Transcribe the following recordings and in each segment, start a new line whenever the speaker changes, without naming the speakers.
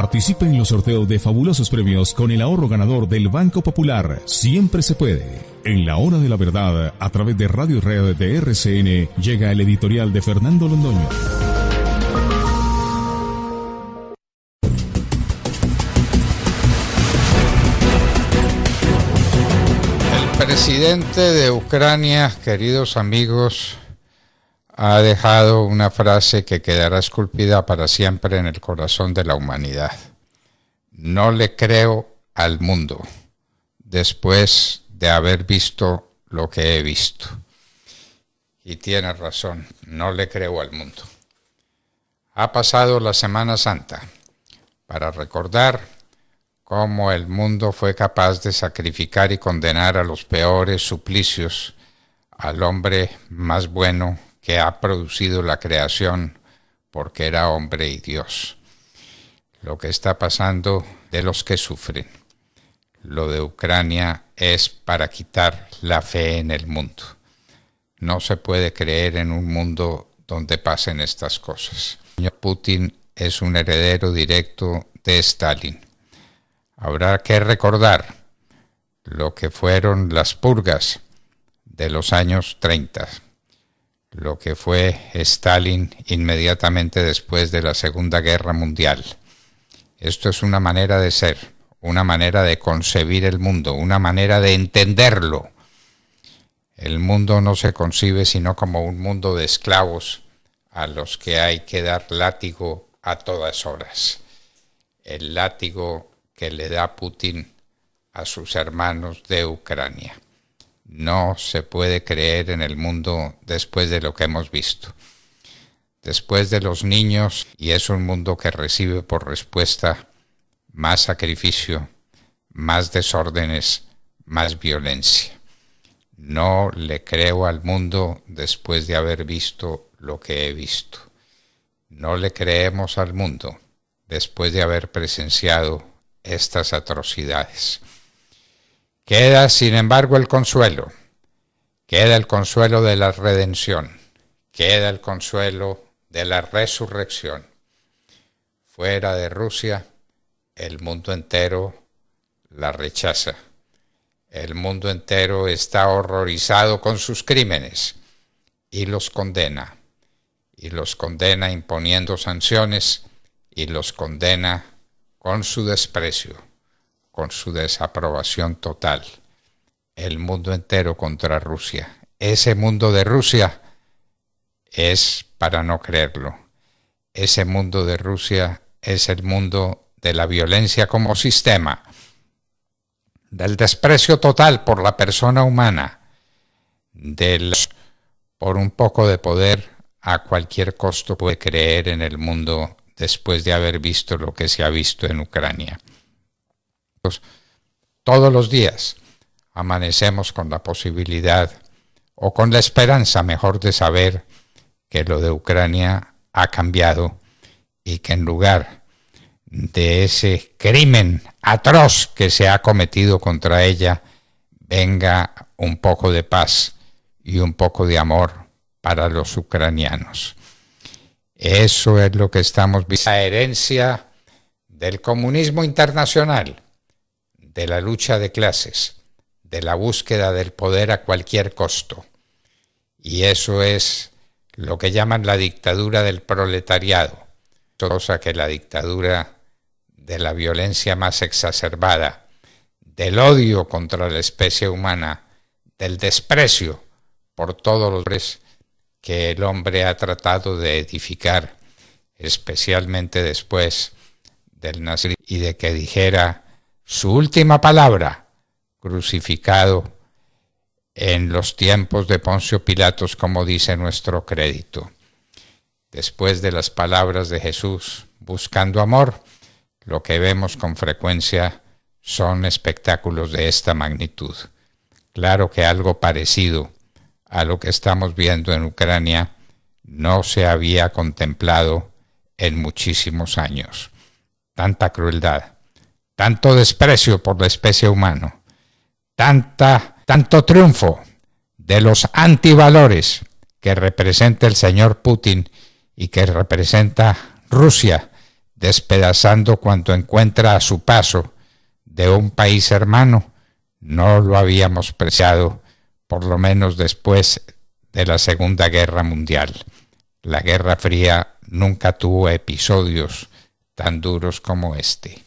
Participe en los sorteos de fabulosos premios con el ahorro ganador del Banco Popular. Siempre se puede. En la hora de la verdad, a través de Radio Red de RCN, llega el editorial de Fernando Londoño. El presidente de Ucrania, queridos amigos, ha dejado una frase que quedará esculpida para siempre en el corazón de la humanidad. No le creo al mundo después de haber visto lo que he visto. Y tiene razón, no le creo al mundo. Ha pasado la Semana Santa para recordar cómo el mundo fue capaz de sacrificar y condenar a los peores suplicios al hombre más bueno que ha producido la creación, porque era hombre y Dios. Lo que está pasando de los que sufren. Lo de Ucrania es para quitar la fe en el mundo. No se puede creer en un mundo donde pasen estas cosas. Putin es un heredero directo de Stalin. Habrá que recordar lo que fueron las purgas de los años 30 lo que fue Stalin inmediatamente después de la Segunda Guerra Mundial. Esto es una manera de ser, una manera de concebir el mundo, una manera de entenderlo. El mundo no se concibe sino como un mundo de esclavos a los que hay que dar látigo a todas horas. El látigo que le da Putin a sus hermanos de Ucrania. No se puede creer en el mundo después de lo que hemos visto. Después de los niños, y es un mundo que recibe por respuesta más sacrificio, más desórdenes, más violencia. No le creo al mundo después de haber visto lo que he visto. No le creemos al mundo después de haber presenciado estas atrocidades. Queda, sin embargo, el consuelo. Queda el consuelo de la redención. Queda el consuelo de la resurrección. Fuera de Rusia, el mundo entero la rechaza. El mundo entero está horrorizado con sus crímenes y los condena. Y los condena imponiendo sanciones y los condena con su desprecio con su desaprobación total. El mundo entero contra Rusia. Ese mundo de Rusia es para no creerlo. Ese mundo de Rusia es el mundo de la violencia como sistema, del desprecio total por la persona humana, del por un poco de poder a cualquier costo puede creer en el mundo después de haber visto lo que se ha visto en Ucrania. Pues, todos los días amanecemos con la posibilidad o con la esperanza mejor de saber que lo de Ucrania ha cambiado y que en lugar de ese crimen atroz que se ha cometido contra ella, venga un poco de paz y un poco de amor para los ucranianos. Eso es lo que estamos viendo. La herencia del comunismo internacional de la lucha de clases, de la búsqueda del poder a cualquier costo. Y eso es lo que llaman la dictadura del proletariado, cosa que la dictadura de la violencia más exacerbada, del odio contra la especie humana, del desprecio por todos los hombres que el hombre ha tratado de edificar, especialmente después del nazismo y de que dijera su última palabra, crucificado en los tiempos de Poncio Pilatos, como dice nuestro crédito. Después de las palabras de Jesús buscando amor, lo que vemos con frecuencia son espectáculos de esta magnitud. Claro que algo parecido a lo que estamos viendo en Ucrania no se había contemplado en muchísimos años. Tanta crueldad, tanto desprecio por la especie humana, tanta, tanto triunfo de los antivalores que representa el señor Putin y que representa Rusia, despedazando cuanto encuentra a su paso de un país hermano, no lo habíamos preciado, por lo menos después de la Segunda Guerra Mundial. La Guerra Fría nunca tuvo episodios tan duros como este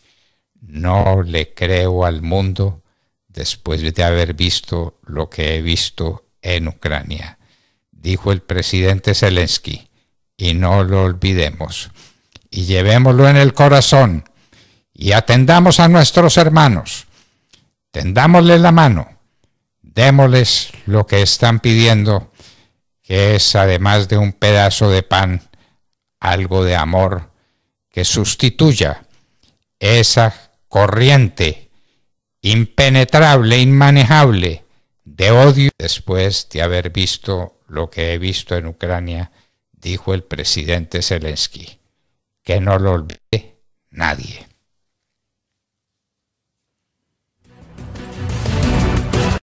no le creo al mundo después de haber visto lo que he visto en Ucrania, dijo el presidente Zelensky, y no lo olvidemos, y llevémoslo en el corazón, y atendamos a nuestros hermanos, tendámosle la mano, démosles lo que están pidiendo, que es además de un pedazo de pan, algo de amor que sustituya esa corriente, impenetrable, inmanejable, de odio. Después de haber visto lo que he visto en Ucrania, dijo el presidente Zelensky, que no lo olvide nadie.